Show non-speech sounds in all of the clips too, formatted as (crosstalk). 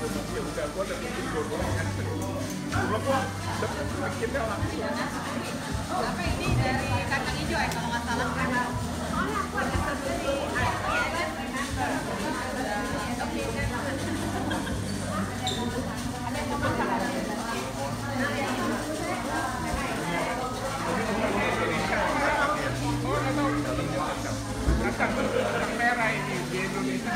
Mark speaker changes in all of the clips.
Speaker 1: ya udah gue udah langsung ini dari kacang hijau ya kalau Kacang merah ini di Indonesia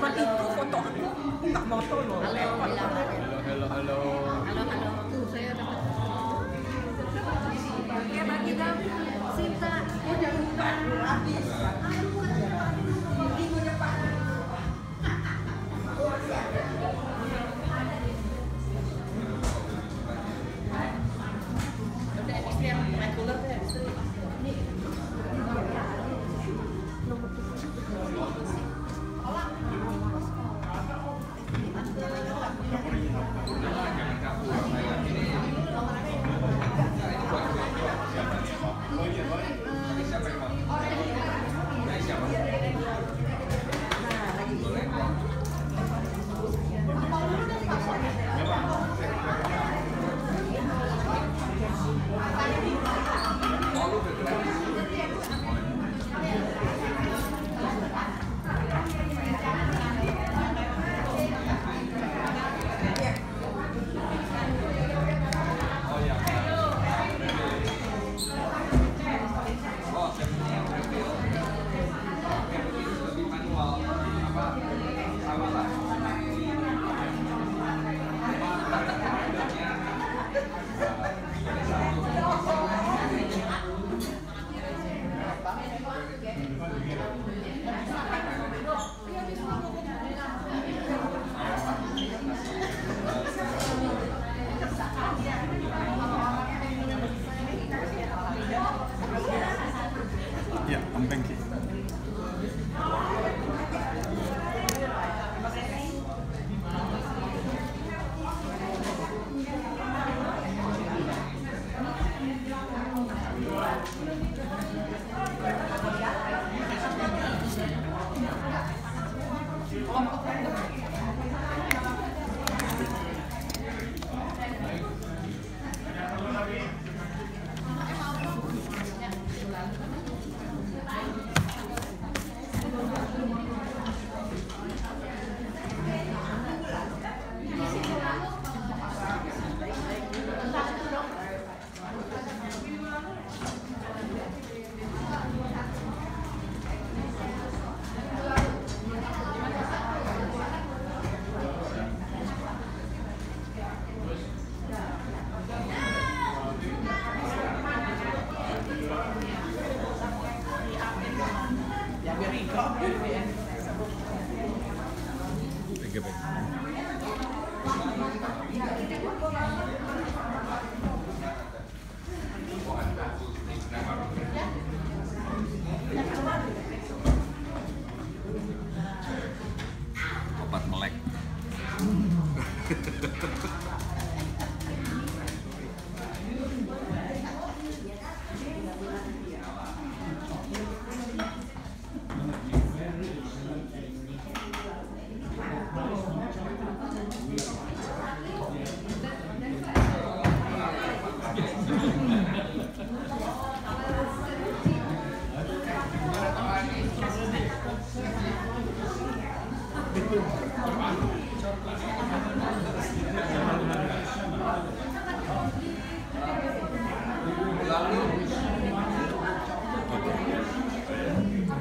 Speaker 1: bukan itu foto aku nggak moto loh halo halo halo, halo.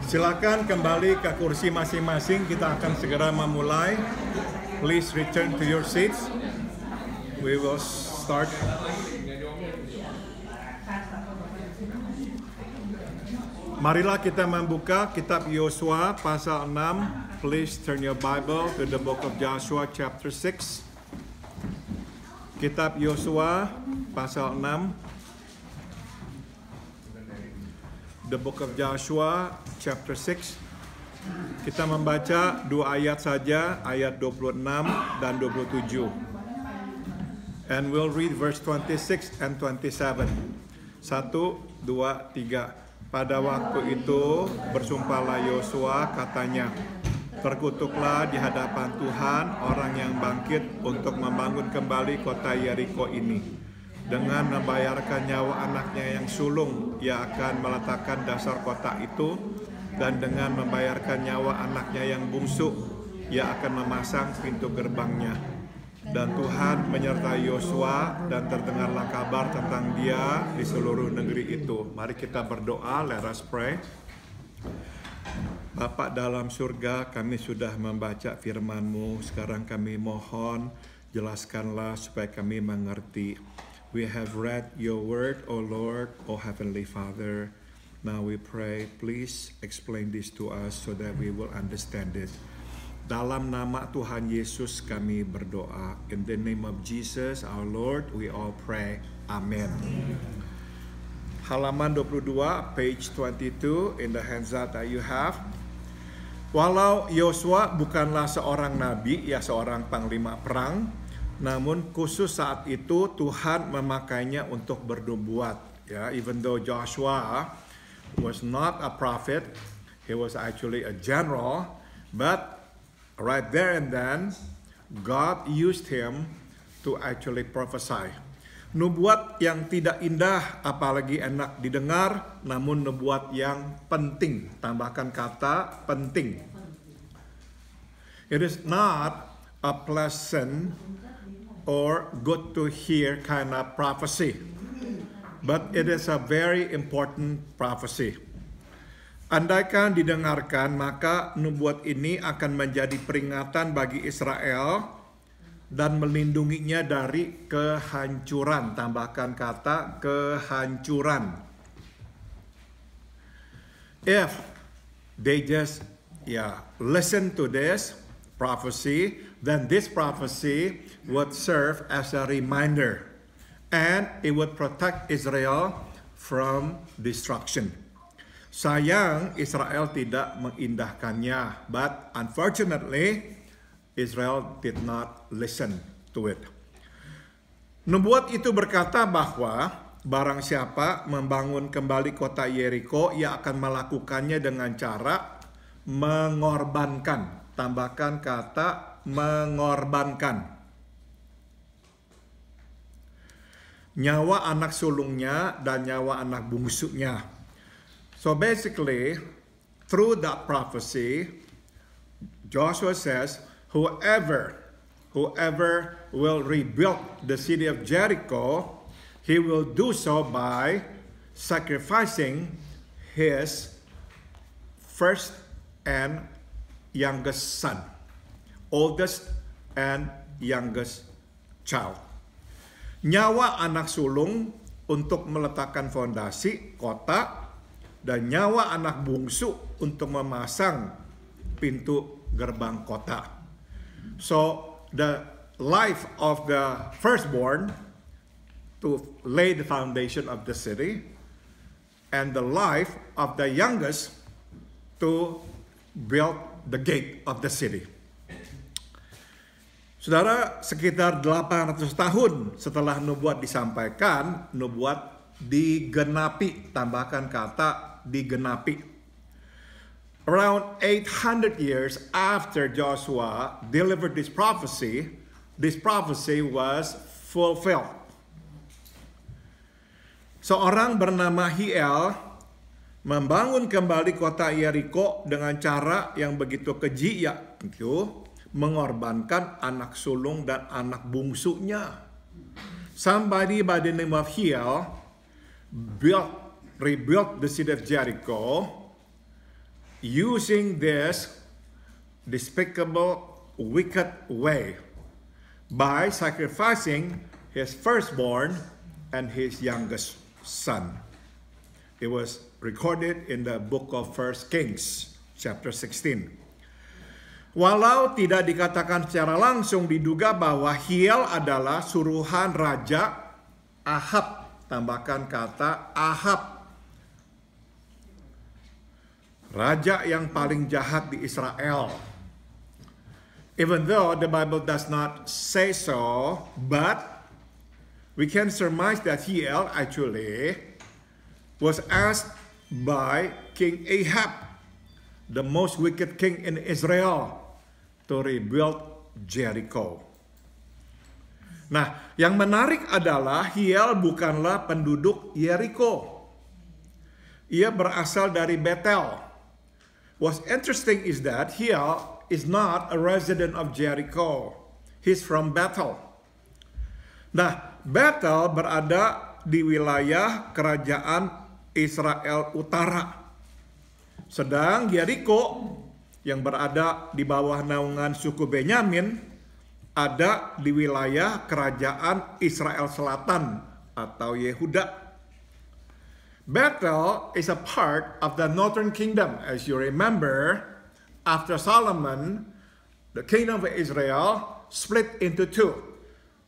Speaker 1: Silakan kembali ke kursi masing-masing. Kita akan segera memulai. Please return to your seats. We will start. Marilah kita membuka kitab Yosua pasal 6. Please turn your Bible to the book of Joshua chapter 6. Kitab Yosua pasal 6 the book of Joshua chapter 6 kita membaca dua ayat saja, ayat 26 dan 27. And we'll read verse 26 and 27. Satu, dua, tiga. Pada waktu itu bersumpahlah Yosua katanya, Terkutuklah di hadapan Tuhan orang yang bangkit untuk membangun kembali kota Yeriko ini dengan membayarkan nyawa anaknya yang sulung, ia akan meletakkan dasar kotak itu, dan dengan membayarkan nyawa anaknya yang bungsu, ia akan memasang pintu gerbangnya. Dan Tuhan menyertai Yosua dan terdengarlah kabar tentang dia di seluruh negeri itu. Mari kita berdoa, let us pray. Bapak dalam surga, kami sudah membaca firman-Mu. Sekarang kami mohon, jelaskanlah supaya kami mengerti We have read your word, O Lord, O Heavenly Father. Now we pray, please explain this to us so that we will understand it. Dalam nama Tuhan Yesus kami berdoa. In the name of Jesus our Lord, we all pray. Amen. Halaman 22, page 22 in the handout that you have. Walau Yosua bukanlah seorang nabi, ya seorang panglima perang, namun khusus saat itu Tuhan memakainya untuk berdubuat. Ya, even though Joshua was not a prophet, he was actually a general, but right there and then God used him to actually prophesy. Nubuat yang tidak indah apalagi enak didengar, namun nubuat yang penting. Tambahkan kata penting. It is not a pleasant or good to hear kind of prophecy. But it is a very important prophecy. Andaikan didengarkan, maka nubuat ini akan menjadi peringatan bagi Israel dan melindunginya dari kehancuran. Tambahkan kata kehancuran. If they just yeah, listen to this prophecy, then this prophecy would serve as a reminder and it would protect Israel from destruction. Sayang Israel tidak mengindahkannya, but unfortunately Israel did not listen to it. Nubuat itu berkata bahwa barang siapa membangun kembali kota Yeriko, ia akan melakukannya dengan cara mengorbankan. Tambahkan kata mengorbankan nyawa anak sulungnya dan nyawa anak bungsunya. So basically, through that prophecy, Joshua says, whoever, whoever will rebuild the city of Jericho, he will do so by sacrificing his first and youngest son oldest and youngest child. Nyawa anak sulung untuk meletakkan fondasi kota dan nyawa anak bungsu untuk memasang pintu gerbang kota. So the life of the firstborn to lay the foundation of the city and the life of the youngest to build the gate of the city. Saudara, sekitar 800 tahun setelah nubuat disampaikan, nubuat digenapi, tambahkan kata digenapi. Around 800 years after Joshua delivered this prophecy, this prophecy was fulfilled. Seorang bernama Hiel membangun kembali kota Yeriko dengan cara yang begitu keji ya, gitu mengorbankan anak sulung dan anak bungsunya. Somebody by the name of Hiel built, rebuilt the city of Jericho using this despicable, wicked way by sacrificing his firstborn and his youngest son. It was recorded in the book of First Kings, chapter 16. Walau tidak dikatakan secara langsung diduga bahwa Hiel adalah suruhan raja Ahab. Tambahkan kata Ahab. Raja yang paling jahat di Israel. Even though the Bible does not say so, but we can surmise that Hiel actually was asked by King Ahab, the most wicked king in Israel, to rebuild Jericho. Nah, yang menarik adalah Hiel bukanlah penduduk Jericho. Ia berasal dari Betel. What's interesting is that Hiel is not a resident of Jericho. He's from Bethel. Nah, Bethel berada di wilayah kerajaan Israel Utara. Sedang Jericho yang berada di bawah naungan suku Benyamin ada di wilayah kerajaan Israel Selatan atau Yehuda. Bethel is a part of the northern kingdom. As you remember, after Solomon, the kingdom of Israel split into two.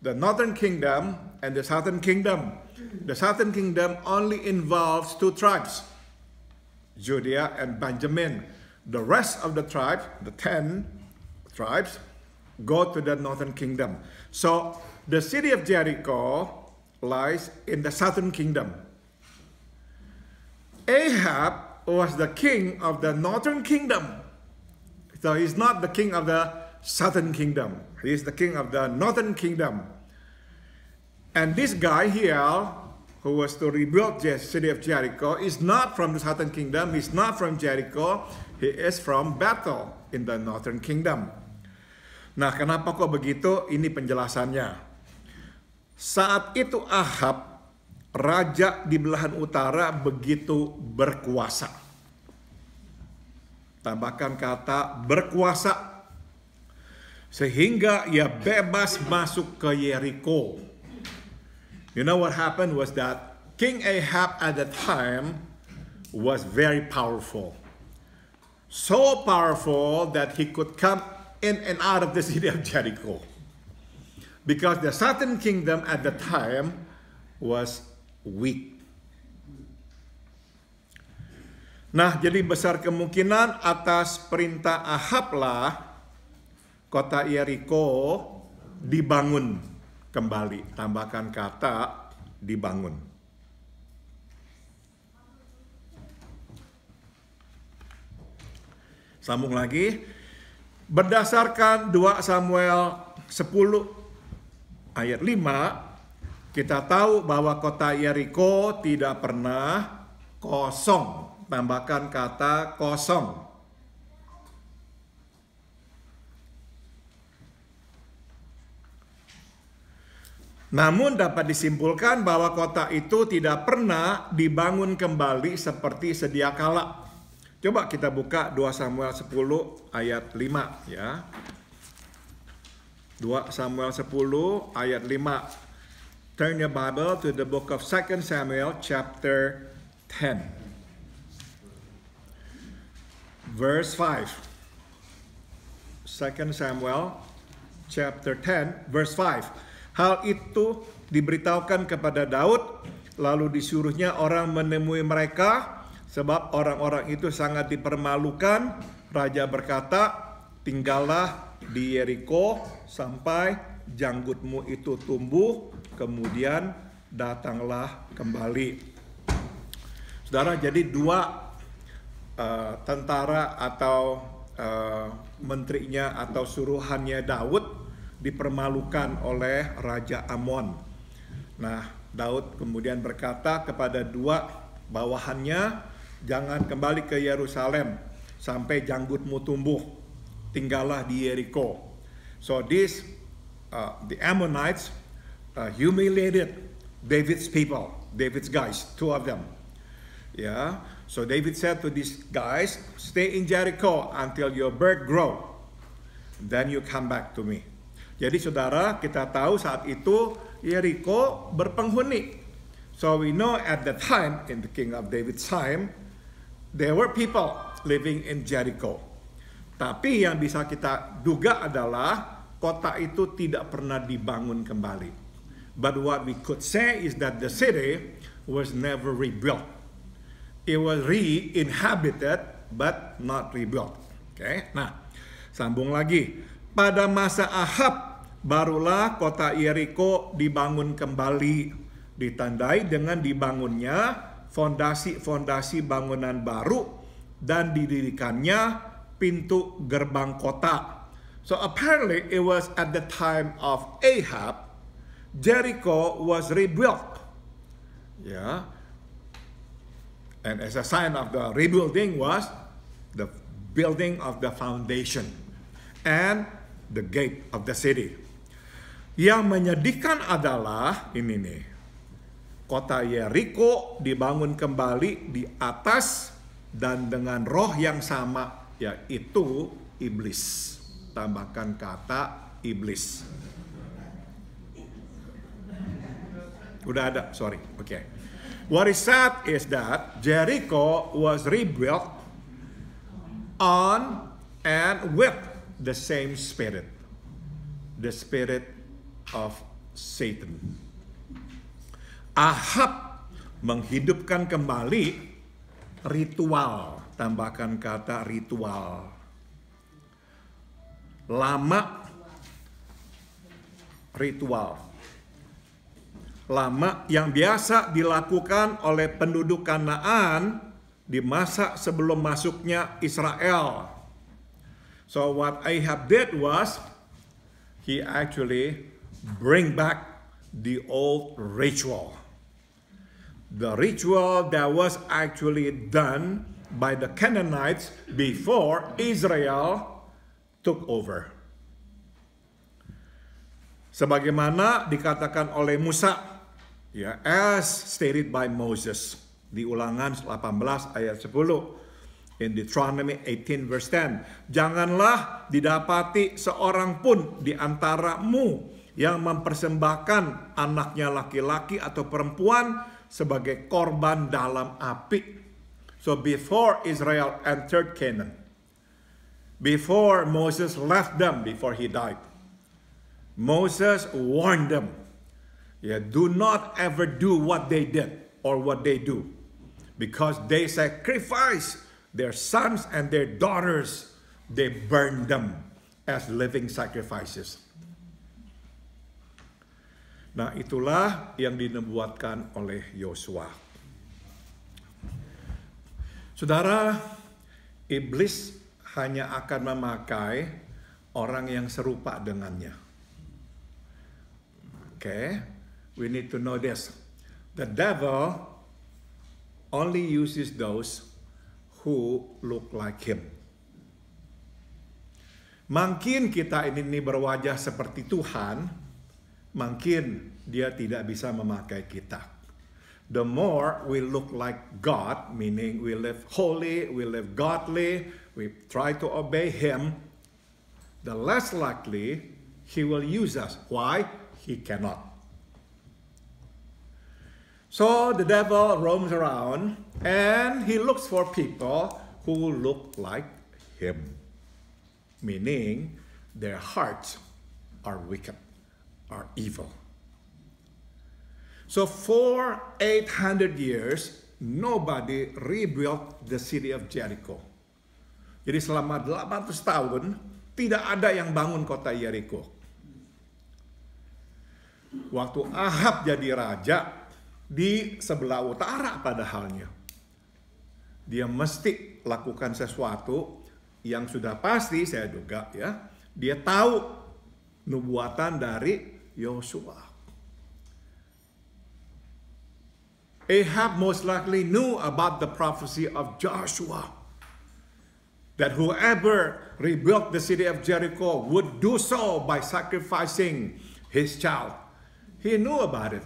Speaker 1: The northern kingdom and the southern kingdom. The southern kingdom only involves two tribes, Judea and Benjamin. The rest of the tribes, the 10 tribes, go to the northern kingdom. So the city of Jericho lies in the southern kingdom. Ahab was the king of the northern kingdom. So he's not the king of the southern kingdom. He is the king of the northern kingdom. And this guy here, who was to rebuild the city of Jericho, is not from the southern kingdom. He's not from Jericho. He is from Bethel in the northern kingdom. Nah, kenapa kok begitu? Ini penjelasannya. Saat itu Ahab, raja di belahan utara begitu berkuasa. Tambahkan kata berkuasa. Sehingga ia bebas masuk ke Yeriko. You know what happened was that King Ahab at that time was very powerful so powerful that he could come in and out of the city of Jericho. Because the southern kingdom at the time was weak. Nah, jadi besar kemungkinan atas perintah Ahab lah kota Yeriko dibangun kembali. Tambahkan kata dibangun. Sambung lagi. Berdasarkan 2 Samuel 10 ayat 5, kita tahu bahwa kota Yeriko tidak pernah kosong. Tambahkan kata kosong. Namun dapat disimpulkan bahwa kota itu tidak pernah dibangun kembali seperti sedia kala. Coba kita buka 2 Samuel 10 ayat 5 ya. 2 Samuel 10 ayat 5. Turn your Bible to the book of 2 Samuel chapter 10. Verse 5. 2 Samuel chapter 10 verse 5. Hal itu diberitahukan kepada Daud lalu disuruhnya orang menemui mereka Sebab orang-orang itu sangat dipermalukan. Raja berkata, tinggallah di Yeriko sampai janggutmu itu tumbuh, kemudian datanglah kembali. Saudara, jadi dua uh, tentara atau uh, menterinya atau suruhannya Daud dipermalukan oleh Raja Amon. Nah, Daud kemudian berkata kepada dua bawahannya, Jangan kembali ke Yerusalem sampai janggutmu tumbuh. Tinggallah di Jericho. So this uh, the Ammonites uh, humiliated David's people, David's guys, two of them. Yeah. So David said to these guys, stay in Jericho until your bird grow. Then you come back to me. Jadi saudara, kita tahu saat itu Jericho berpenghuni. So we know at the time, in the king of David's time, there were people living in Jericho. Tapi yang bisa kita duga adalah kota itu tidak pernah dibangun kembali. But what we could say is that the city was never rebuilt. It was re-inhabited but not rebuilt. Oke, okay? nah sambung lagi. Pada masa Ahab barulah kota Yeriko dibangun kembali ditandai dengan dibangunnya fondasi-fondasi bangunan baru dan didirikannya pintu gerbang kota. So apparently it was at the time of Ahab, Jericho was rebuilt. Yeah. And as a sign of the rebuilding was the building of the foundation and the gate of the city. Yang menyedihkan adalah ini nih kota Yeriko dibangun kembali di atas dan dengan roh yang sama yaitu iblis. Tambahkan kata iblis. Udah ada, sorry. Oke. Okay. What is sad is that Jericho was rebuilt on and with the same spirit. The spirit of Satan. Ahab menghidupkan kembali ritual, tambahkan kata ritual. Lama ritual. Lama yang biasa dilakukan oleh penduduk Kanaan di masa sebelum masuknya Israel. So what Ahab did was he actually bring back the old ritual the ritual that was actually done by the Canaanites before Israel took over. Sebagaimana dikatakan oleh Musa, ya, as stated by Moses di Ulangan 18 ayat 10 in Deuteronomy 18 verse 10. Janganlah didapati seorang pun di antaramu yang mempersembahkan anaknya laki-laki atau perempuan sebagai korban dalam api. So before Israel entered Canaan, before Moses left them before he died, Moses warned them, yeah, do not ever do what they did or what they do, because they sacrifice their sons and their daughters, they burn them as living sacrifices. Nah itulah yang dinebuatkan oleh Yosua. Saudara, iblis hanya akan memakai orang yang serupa dengannya. Oke, okay? we need to know this. The devil only uses those who look like him. Makin kita ini berwajah seperti Tuhan, makin dia tidak bisa memakai kita the more we look like God, meaning we live holy, we live godly, we try to obey Him, the less likely He will use us. Why? He cannot. So the devil roams around and he looks for people who look like him, meaning their hearts are wicked are evil. So for 800 years, nobody rebuilt the city of Jericho. Jadi selama 800 tahun, tidak ada yang bangun kota Jericho. Waktu Ahab jadi raja, di sebelah utara padahalnya. Dia mesti lakukan sesuatu yang sudah pasti saya duga ya. Dia tahu nubuatan dari Joshua. Ahab most likely knew about the prophecy of Joshua that whoever rebuilt the city of Jericho would do so by sacrificing his child. He knew about it,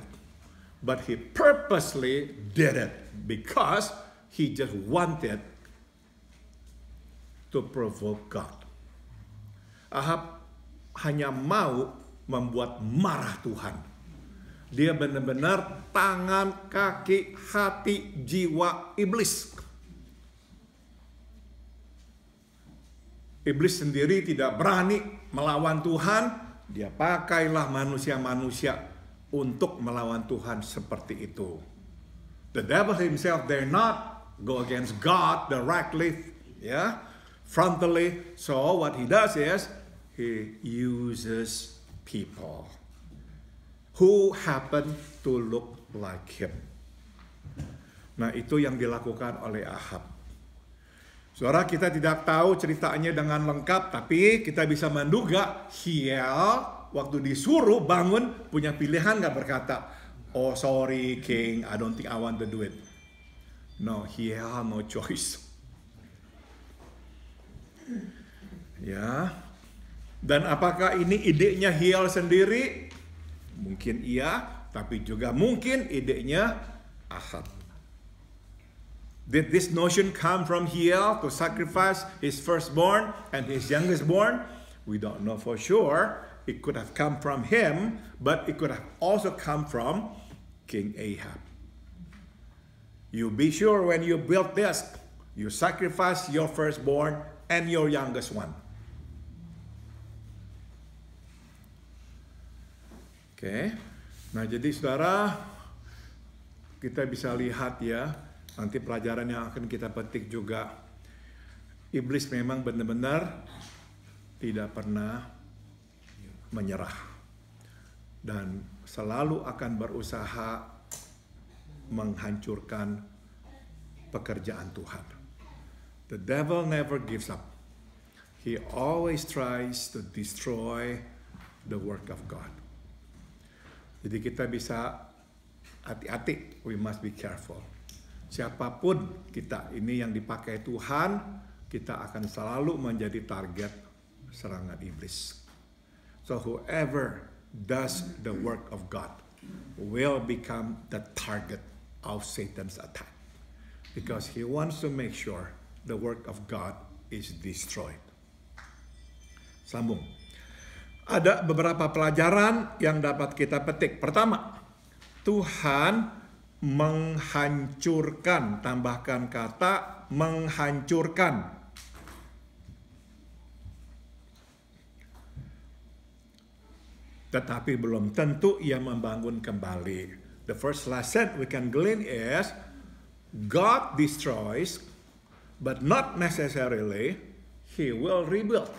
Speaker 1: but he purposely did it because he just wanted to provoke God. Ahab hanya mau membuat marah Tuhan. Dia benar-benar tangan, kaki, hati, jiwa iblis. Iblis sendiri tidak berani melawan Tuhan, dia pakailah manusia-manusia untuk melawan Tuhan seperti itu. The devil himself dare not go against God directly, ya, yeah, frontally. So what he does is he uses people who happen to look like him. Nah, itu yang dilakukan oleh Ahab. Suara kita tidak tahu ceritanya dengan lengkap, tapi kita bisa menduga Hiel waktu disuruh bangun punya pilihan nggak berkata, oh sorry king, I don't think I want to do it. No, Hiel no choice. (laughs) Ya, dan apakah ini idenya Hiel sendiri? Mungkin iya, tapi juga mungkin idenya Ahab. Did this notion come from Hiel to sacrifice his firstborn and his youngest born? We don't know for sure. It could have come from him, but it could have also come from King Ahab. You be sure when you build this, you sacrifice your firstborn and your youngest one. Oke. Nah, jadi Saudara kita bisa lihat ya, nanti pelajaran yang akan kita petik juga iblis memang benar-benar tidak pernah menyerah dan selalu akan berusaha menghancurkan pekerjaan Tuhan. The devil never gives up. He always tries to destroy the work of God. Jadi kita bisa hati-hati, we must be careful. Siapapun kita ini yang dipakai Tuhan, kita akan selalu menjadi target serangan iblis. So whoever does the work of God will become the target of Satan's attack. Because he wants to make sure the work of God is destroyed. Sambung ada beberapa pelajaran yang dapat kita petik. Pertama, Tuhan menghancurkan, tambahkan kata menghancurkan. Tetapi belum tentu ia membangun kembali. The first lesson we can glean is God destroys, but not necessarily He will rebuild.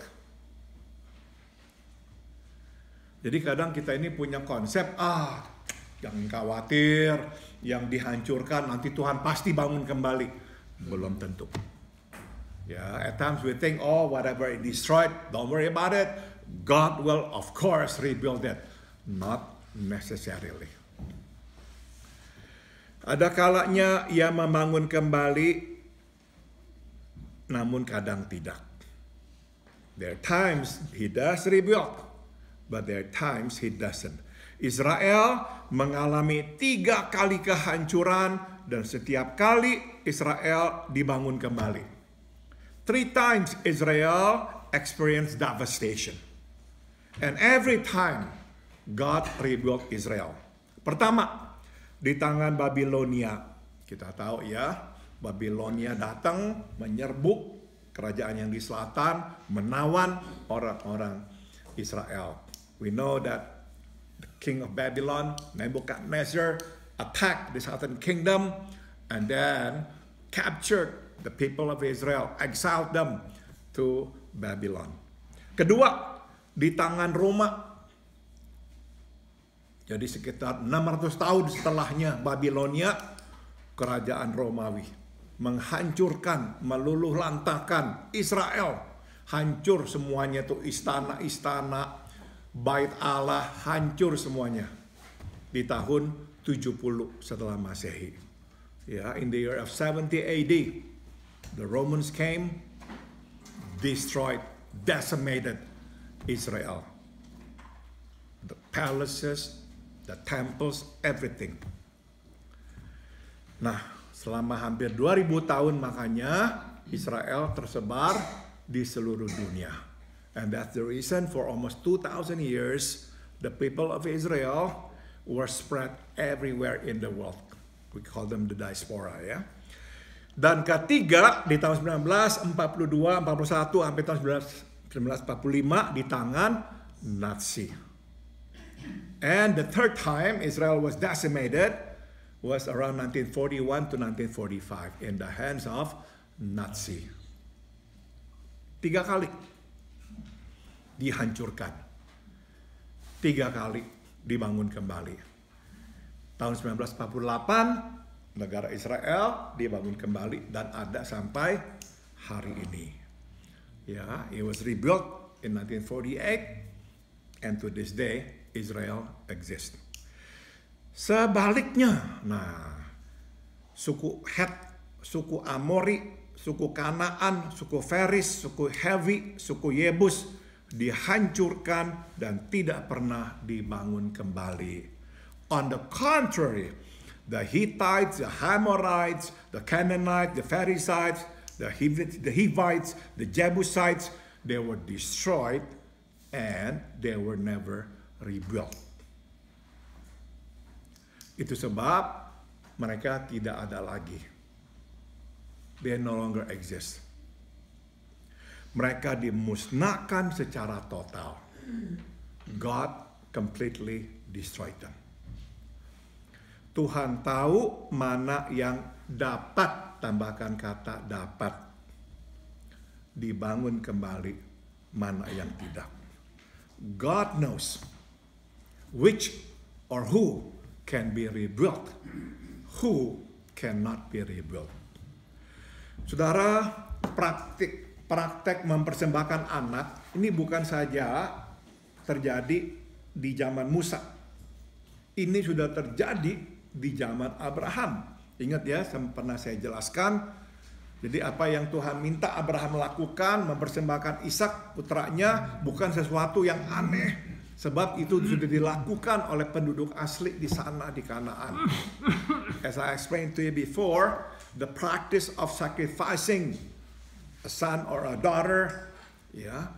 Speaker 1: Jadi kadang kita ini punya konsep, ah yang khawatir, yang dihancurkan nanti Tuhan pasti bangun kembali. Belum tentu. Ya, at times we think, oh whatever it destroyed, don't worry about it. God will of course rebuild it. Not necessarily. Ada kalanya ia membangun kembali, namun kadang tidak. There are times he does rebuild, But there are times he doesn't. Israel mengalami tiga kali kehancuran dan setiap kali Israel dibangun kembali. Three times Israel experienced devastation. And every time God rebuilt Israel. Pertama, di tangan Babilonia. Kita tahu ya, Babilonia datang menyerbu kerajaan yang di selatan, menawan orang-orang Israel. We know that the king of Babylon, Nebuchadnezzar, attacked the southern kingdom and then captured the people of Israel, exiled them to Babylon. Kedua, di tangan Roma jadi sekitar 600 tahun setelahnya Babilonia, kerajaan Romawi menghancurkan, meluluh lantakan Israel. Hancur semuanya itu istana-istana, bait Allah hancur semuanya di tahun 70 setelah Masehi. Ya, yeah, in the year of 70 AD, the Romans came, destroyed, decimated Israel. The palaces, the temples, everything. Nah, selama hampir 2000 tahun makanya Israel tersebar di seluruh dunia. And that's the reason for almost 2,000 years, the people of Israel were spread everywhere in the world. We call them the diaspora ya. Dan ketiga di tahun 1942, 41 sampai tahun 1945 di tangan Nazi. And the third time Israel was decimated was around 1941 to 1945 in the hands of Nazi. Tiga kali dihancurkan. Tiga kali dibangun kembali. Tahun 1948 negara Israel dibangun kembali dan ada sampai hari ini. Ya, yeah, it was rebuilt in 1948 and to this day Israel exists. Sebaliknya, nah suku Het, suku Amori, suku Kanaan, suku Feris, suku Hevi, suku Yebus, dihancurkan dan tidak pernah dibangun kembali. On the contrary, the Hittites, the Hamorites, the Canaanites, the Pharisees, the Hivites, the Jebusites, they were destroyed and they were never rebuilt. Itu sebab mereka tidak ada lagi. They no longer exist. Mereka dimusnahkan secara total. God completely destroyed them. Tuhan tahu mana yang dapat, tambahkan kata dapat, dibangun kembali, mana yang tidak. God knows which or who can be rebuilt, who cannot be rebuilt. Saudara, praktik praktek mempersembahkan anak ini bukan saja terjadi di zaman Musa. Ini sudah terjadi di zaman Abraham. Ingat ya, pernah saya jelaskan. Jadi apa yang Tuhan minta Abraham lakukan, mempersembahkan Ishak putranya bukan sesuatu yang aneh. Sebab itu sudah dilakukan oleh penduduk asli di sana di Kanaan. As I explained to you before, the practice of sacrificing son or a daughter, yeah,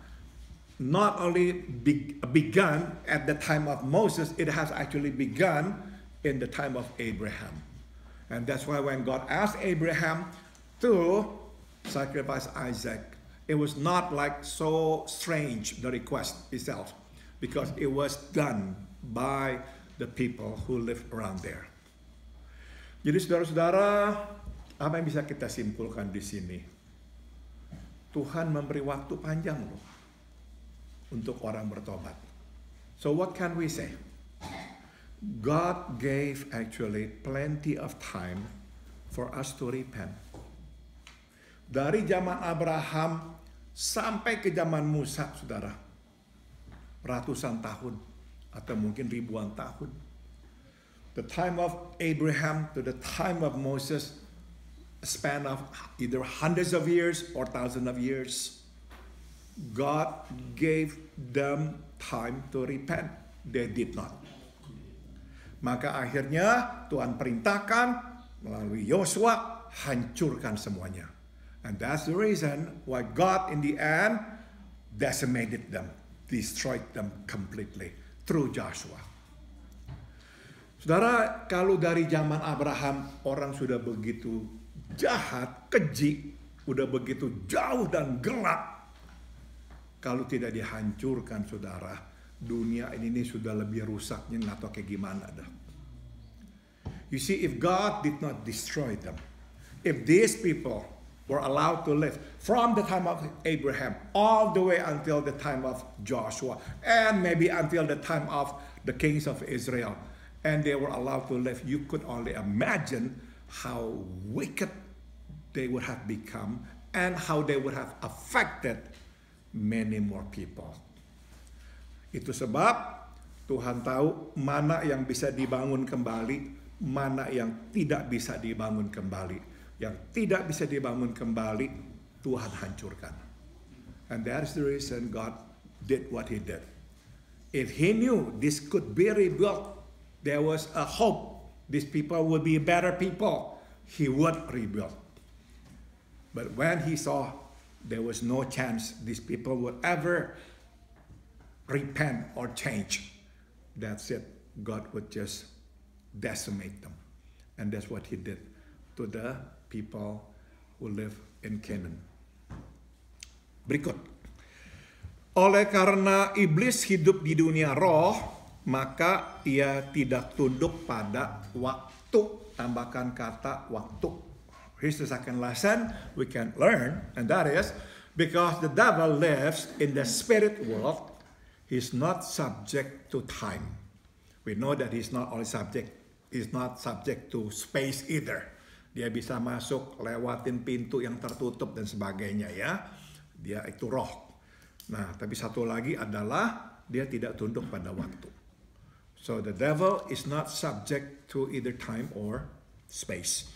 Speaker 1: not only be, begun at the time of Moses, it has actually begun in the time of Abraham. And that's why when God asked Abraham to sacrifice Isaac, it was not like so strange, the request itself, because it was done by the people who lived around there. Jadi saudara-saudara, apa yang bisa kita simpulkan di sini? Tuhan memberi waktu panjang loh untuk orang bertobat. So what can we say? God gave actually plenty of time for us to repent. Dari zaman Abraham sampai ke zaman Musa, saudara. Ratusan tahun atau mungkin ribuan tahun. The time of Abraham to the time of Moses span of either hundreds of years or thousands of years. God gave them time to repent. They did not. Maka akhirnya Tuhan perintahkan melalui Yosua hancurkan semuanya. And that's the reason why God in the end decimated them, destroyed them completely through Joshua. Saudara, kalau dari zaman Abraham orang sudah begitu jahat, keji, udah begitu jauh dan gelap. Kalau tidak dihancurkan saudara, dunia ini, ini sudah lebih rusaknya nggak tahu kayak gimana dah. You see, if God did not destroy them, if these people were allowed to live from the time of Abraham all the way until the time of Joshua and maybe until the time of the kings of Israel, and they were allowed to live, you could only imagine how wicked they would have become and how they would have affected many more people. Itu sebab Tuhan tahu mana yang bisa dibangun kembali, mana yang tidak bisa dibangun kembali. Yang tidak bisa dibangun kembali, Tuhan hancurkan. And that is the reason God did what he did. If he knew this could be rebuilt, there was a hope These people would be better people. He would rebuild. But when he saw there was no chance these people would ever repent or change, that's it. God would just decimate them. And that's what he did to the people who live in Canaan. Berikut. Oleh karena iblis hidup di dunia roh, maka ia tidak tunduk pada waktu. Tambahkan kata waktu. Here's the second lesson we can learn, and that is because the devil lives in the spirit world, he's not subject to time. We know that he's not only subject, he's not subject to space either. Dia bisa masuk, lewatin pintu yang tertutup dan sebagainya ya. Dia itu roh. Nah, tapi satu lagi adalah dia tidak tunduk pada waktu. So the devil is not subject to either time or space.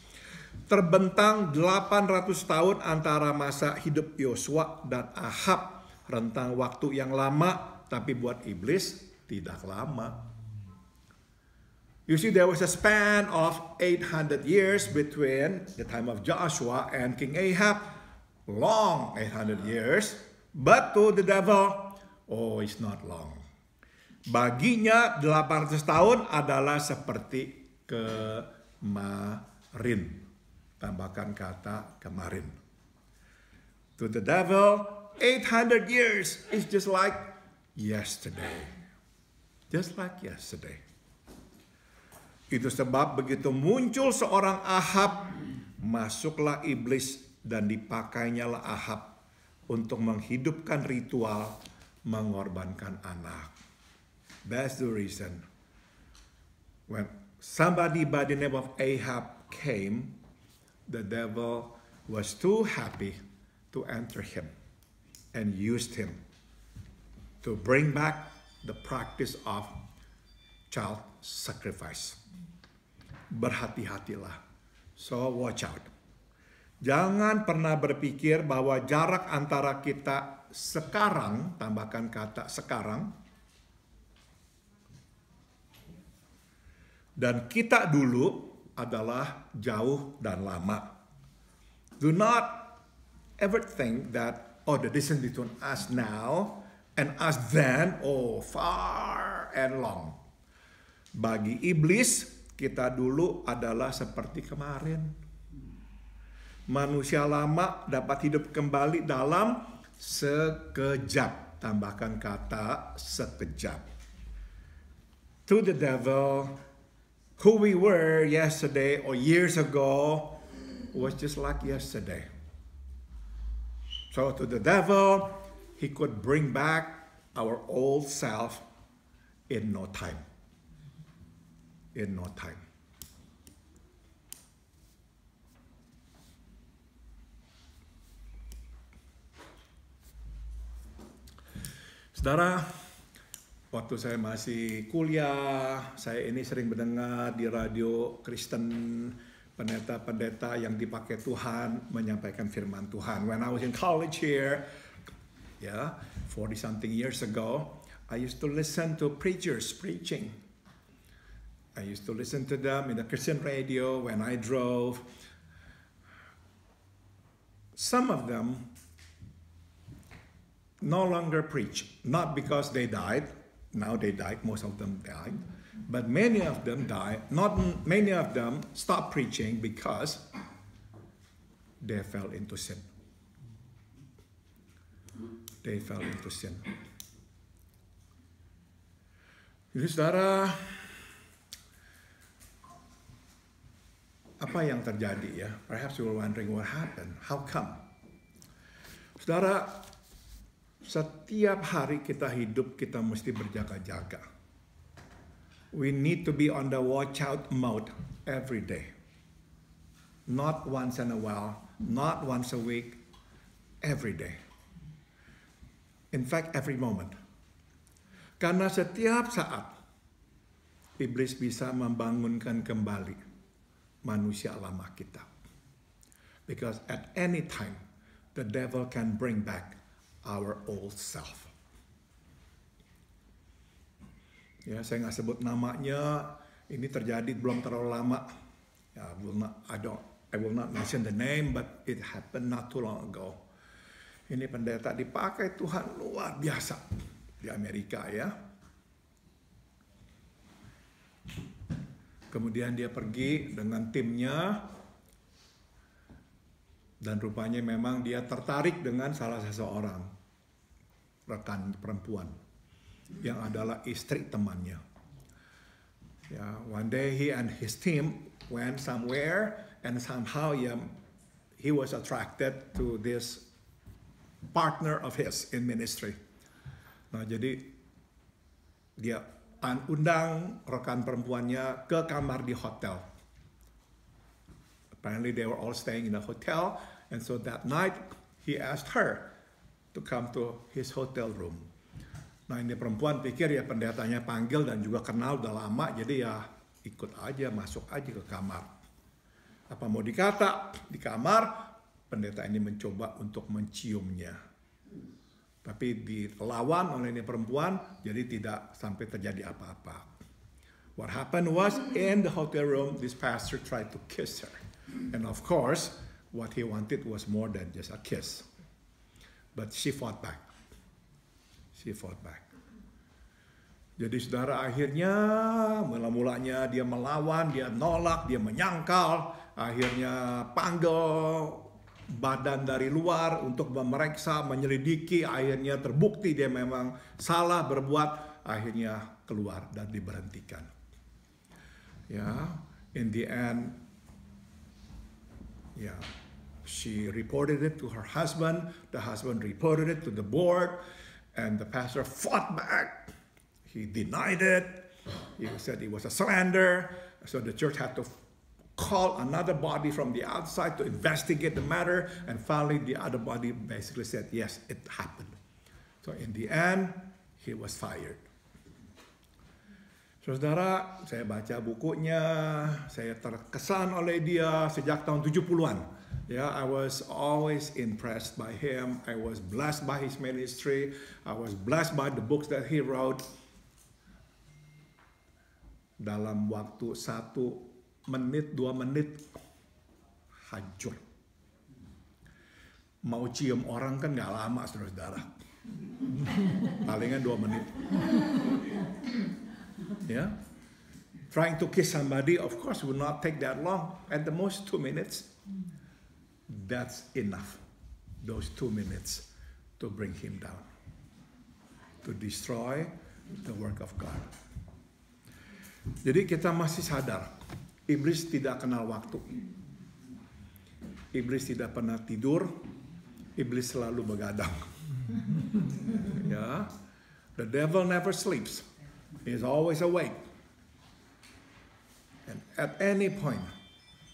Speaker 1: Terbentang 800 tahun antara masa hidup Yosua dan Ahab. Rentang waktu yang lama, tapi buat iblis tidak lama. You see, there was a span of 800 years between the time of Joshua and King Ahab. Long 800 years. But to the devil, oh, it's not long. Baginya 800 tahun adalah seperti kemarin. Tambahkan kata kemarin. To the devil, 800 years is just like yesterday. Just like yesterday. Itu sebab begitu muncul seorang Ahab, masuklah iblis dan dipakainya lah Ahab untuk menghidupkan ritual mengorbankan anak. That's the reason. When somebody by the name of Ahab came, the devil was too happy to enter him and used him to bring back the practice of child sacrifice. Berhati-hatilah. So watch out. Jangan pernah berpikir bahwa jarak antara kita sekarang, tambahkan kata sekarang, Dan kita dulu adalah jauh dan lama. Do not ever think that, oh the distance between us now and us then, oh far and long. Bagi iblis, kita dulu adalah seperti kemarin. Manusia lama dapat hidup kembali dalam sekejap. Tambahkan kata sekejap. To the devil, who we were yesterday or years ago was just like yesterday. So to the devil, he could bring back our old self in no time. In no time. Saudara, waktu saya masih kuliah, saya ini sering mendengar di radio Kristen pendeta-pendeta yang dipakai Tuhan menyampaikan firman Tuhan. When I was in college here, yeah, 40 something years ago, I used to listen to preachers preaching. I used to listen to them in the Christian radio when I drove. Some of them no longer preach, not because they died, now they died, most of them died. But many of them died, not many of them stopped preaching because they fell into sin. They fell into sin. Jadi saudara, apa yang terjadi ya? Perhaps you were wondering what happened, how come? Saudara, setiap hari kita hidup, kita mesti berjaga-jaga. We need to be on the watch out mode every day. Not once in a while, not once a week, every day. In fact, every moment. Karena setiap saat, iblis bisa membangunkan kembali manusia lama kita. Because at any time, the devil can bring back our old self. Ya, saya nggak sebut namanya. Ini terjadi belum terlalu lama. Ya, will not, I don't, I will not mention the name, but it happened not too long ago. Ini pendeta dipakai Tuhan luar biasa di Amerika ya. Kemudian dia pergi dengan timnya dan rupanya memang dia tertarik dengan salah seseorang rekan perempuan yang adalah istri temannya. Ya, one day he and his team went somewhere and somehow yeah, he was attracted to this partner of his in ministry. Nah, jadi dia tan undang rekan perempuannya ke kamar di hotel. Apparently they were all staying in a hotel and so that night he asked her, to come to his hotel room. Nah ini perempuan pikir ya pendetanya panggil dan juga kenal udah lama jadi ya ikut aja masuk aja ke kamar. Apa mau dikata di kamar pendeta ini mencoba untuk menciumnya. Tapi dilawan oleh ini perempuan jadi tidak sampai terjadi apa-apa. What happened was in the hotel room this pastor tried to kiss her. And of course what he wanted was more than just a kiss. But she fought back. She fought back. Jadi saudara akhirnya mula-mulanya dia melawan, dia nolak, dia menyangkal. Akhirnya panggil badan dari luar untuk memeriksa, menyelidiki. Akhirnya terbukti dia memang salah berbuat. Akhirnya keluar dan diberhentikan. Ya, in the end, ya. She reported it to her husband. The husband reported it to the board, and the pastor fought back. He denied it. He said it was a slander. So the church had to call another body from the outside to investigate the matter. And finally, the other body basically said, yes, it happened. So in the end, he was fired. Saudara, saya baca bukunya, saya terkesan oleh dia sejak tahun 70-an. Yeah, I was always impressed by him. I was blessed by his ministry. I was blessed by the books that he wrote. Dalam waktu satu menit, dua menit, hancur. Mau cium orang kan nggak lama, saudara-saudara. Palingan dua menit. Ya, yeah. Trying to kiss somebody, of course, will not take that long. At the most two minutes. That's enough, those two minutes, to bring him down, to destroy the work of God. Jadi kita masih sadar, iblis tidak kenal waktu. Iblis tidak pernah tidur, iblis selalu begadang. (laughs) ya. The devil never sleeps. He is always awake. And at any point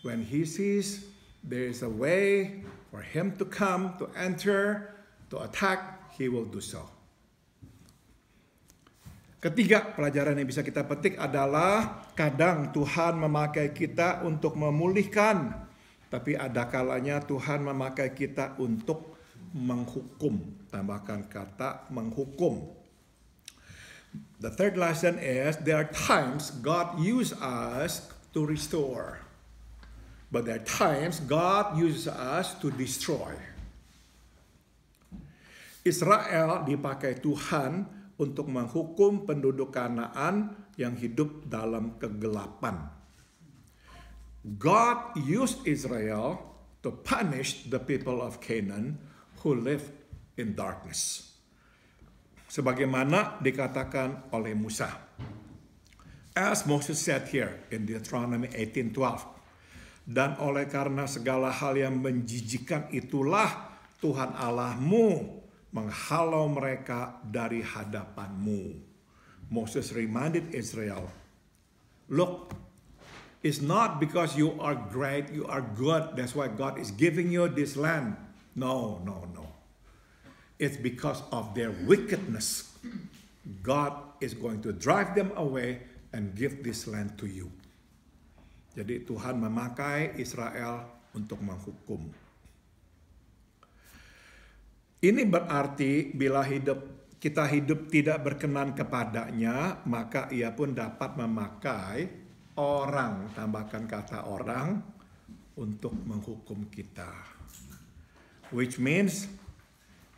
Speaker 1: when he sees there is a way for him to come, to enter, to attack, he will do so. Ketiga pelajaran yang bisa kita petik adalah kadang Tuhan memakai kita untuk memulihkan, tapi ada kalanya Tuhan memakai kita untuk menghukum. Tambahkan kata menghukum. The third lesson is there are times God use us to restore. But there are times God uses us to destroy. Israel dipakai Tuhan untuk menghukum penduduk Kanaan yang hidup dalam kegelapan. God used Israel to punish the people of Canaan who lived in darkness. Sebagaimana dikatakan oleh Musa. As Moses said here in Deuteronomy 18:12, dan oleh karena segala hal yang menjijikan itulah Tuhan Allahmu menghalau mereka dari hadapanmu. Moses reminded Israel, Look, it's not because you are great, you are good, that's why God is giving you this land. No, no, no. It's because of their wickedness. God is going to drive them away and give this land to you. Jadi Tuhan memakai Israel untuk menghukum. Ini berarti bila hidup kita hidup tidak berkenan kepadanya, maka ia pun dapat memakai orang, tambahkan kata orang, untuk menghukum kita. Which means,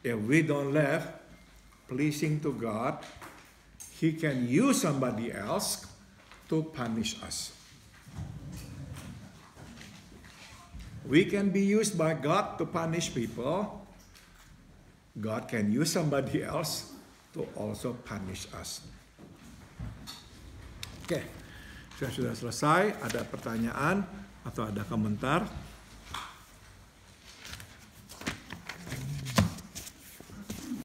Speaker 1: if we don't live pleasing to God, He can use somebody else to punish us. We can be used by God to punish people. God can use somebody else to also punish us. Oke, okay. saya sudah selesai. Ada pertanyaan atau ada komentar?